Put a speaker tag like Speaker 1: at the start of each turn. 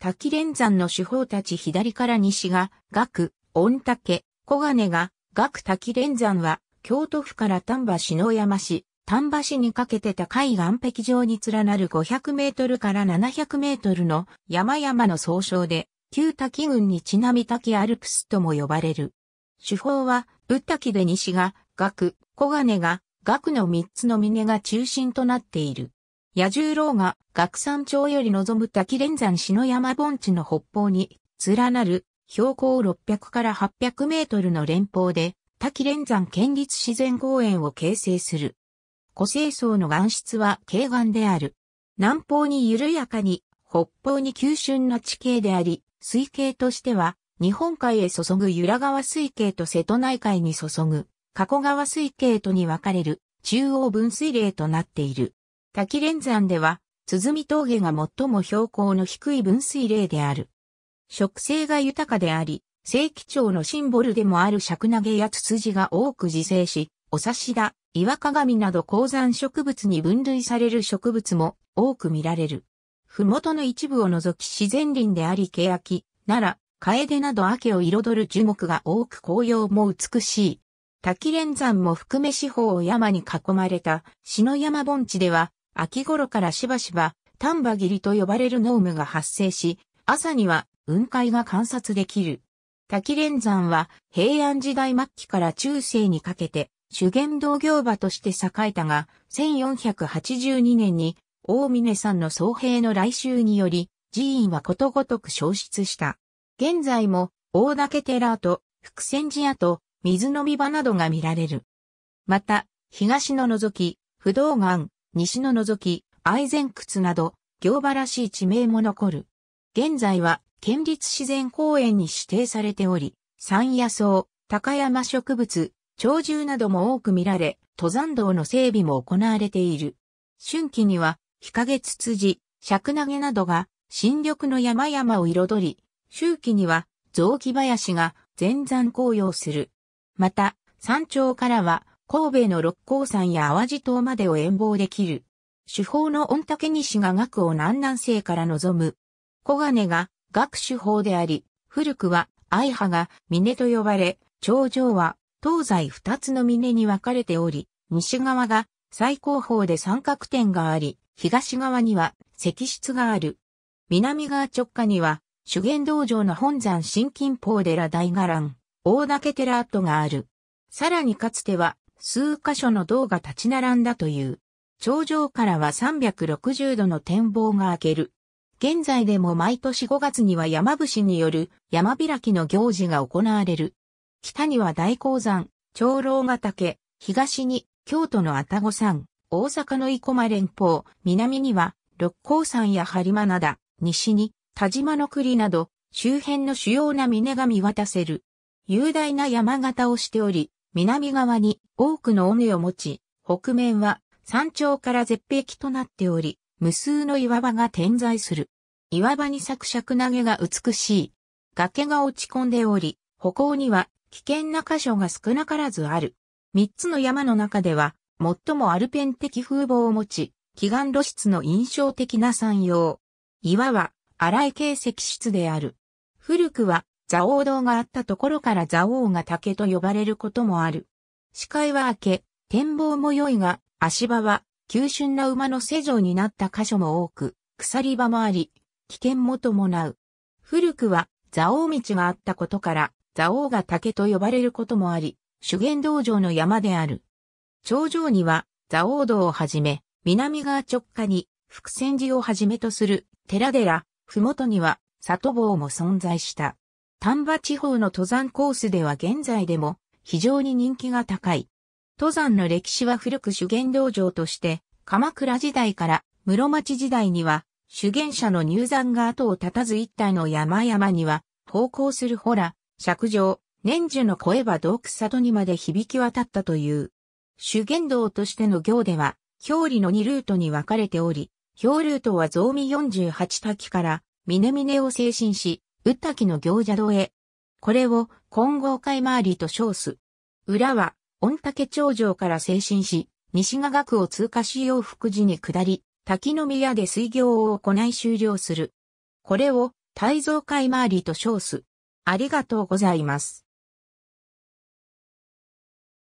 Speaker 1: 滝連山の主法たち左から西が、岳、御嶽、小金が、岳滝連山は、京都府から丹波篠山市、丹波市にかけて高い岩壁上に連なる500メートルから700メートルの山々の総称で、旧滝郡にちなみ滝アルプスとも呼ばれる。主法は、宇滝で西が、岳、小金が、岳の3つの峰が中心となっている。野十郎が岳山町より望む滝連山篠山盆地の北方に連なる標高600から800メートルの連峰で滝連山県立自然公園を形成する。古生層の岩質は軽岩である。南方に緩やかに、北方に急峻な地形であり、水系としては日本海へ注ぐ由良川水系と瀬戸内海に注ぐ加古川水系とに分かれる中央分水嶺となっている。滝連山では、鼓峠が最も標高の低い分水嶺である。植生が豊かであり、正規町のシンボルでもある尺投げやツツジが多く自生し、お刺しだ、岩鏡など高山植物に分類される植物も多く見られる。ふもとの一部を除き自然林であり、ケヤキ、奈良、カエデなど秋を彩る樹木が多く紅葉も美しい。滝連山も含め四方を山に囲まれた、篠山盆地では、秋頃からしばしば丹波切りと呼ばれる濃霧が発生し、朝には雲海が観察できる。滝連山は平安時代末期から中世にかけて修験道行場として栄えたが、1482年に大峰山の総兵の来襲により、寺院はことごとく消失した。現在も大岳寺と福泉寺跡、水飲み場などが見られる。また、東の覗き、不動岩、西の除き、愛前屈など、行場らしい地名も残る。現在は、県立自然公園に指定されており、山野草、高山植物、鳥獣なども多く見られ、登山道の整備も行われている。春季には、日陰ツツジ、尺投げなどが、新緑の山々を彩り、秋季には、雑木林が全山紅葉する。また、山頂からは、神戸の六甲山や淡路島までを遠望できる。主砲の御嶽西が岳を南南西から望む。小金が岳主砲であり、古くは愛波が峰と呼ばれ、頂上は東西二つの峰に分かれており、西側が最高峰で三角点があり、東側には石室がある。南側直下には、修験道場の本山新近法寺大伽藍、大岳寺跡がある。さらにかつては、数箇所の銅が立ち並んだという。頂上からは360度の展望が開ける。現在でも毎年5月には山伏による山開きの行事が行われる。北には大鉱山、長老ヶ岳、東に京都の愛宕山、大阪の生駒連峰、南には六甲山や播磨灘、西に田島の栗など周辺の主要な峰が見渡せる。雄大な山形をしており、南側に多くの尾根を持ち、北面は山頂から絶壁となっており、無数の岩場が点在する。岩場に咲く尺投げが美しい。崖が落ち込んでおり、歩行には危険な箇所が少なからずある。三つの山の中では、最もアルペン的風貌を持ち、祈願露出の印象的な山陽。岩は荒い形石質である。古くは蔵王堂があったところから蔵王が竹と呼ばれることもある。視界は明け、展望も良いが、足場は、急峻な馬の施錠になった箇所も多く、鎖場もあり、危険も伴う。古くは、蔵王道があったことから、蔵王が竹と呼ばれることもあり、修験道場の山である。頂上には、蔵王道をはじめ、南側直下に、伏線寺をはじめとする寺寺、麓には、里坊も存在した。丹波地方の登山コースでは現在でも非常に人気が高い。登山の歴史は古く修験道場として、鎌倉時代から室町時代には、修験者の入山が後を絶たず一体の山々には、奉公するほら、尺上、年中の声は洞窟里にまで響き渡ったという。修験道としての行では、表裏の2ルートに分かれており、表ルートは増味48滝から、峰々を精神し、た滝の行者堂へ。これを金剛会回りと称す。裏は、御嶽頂上から精神し、西賀学を通過しう福寺に下り、滝の宮で水行を行い終了する。これを、大蔵会回りと称す。ありがとうございます。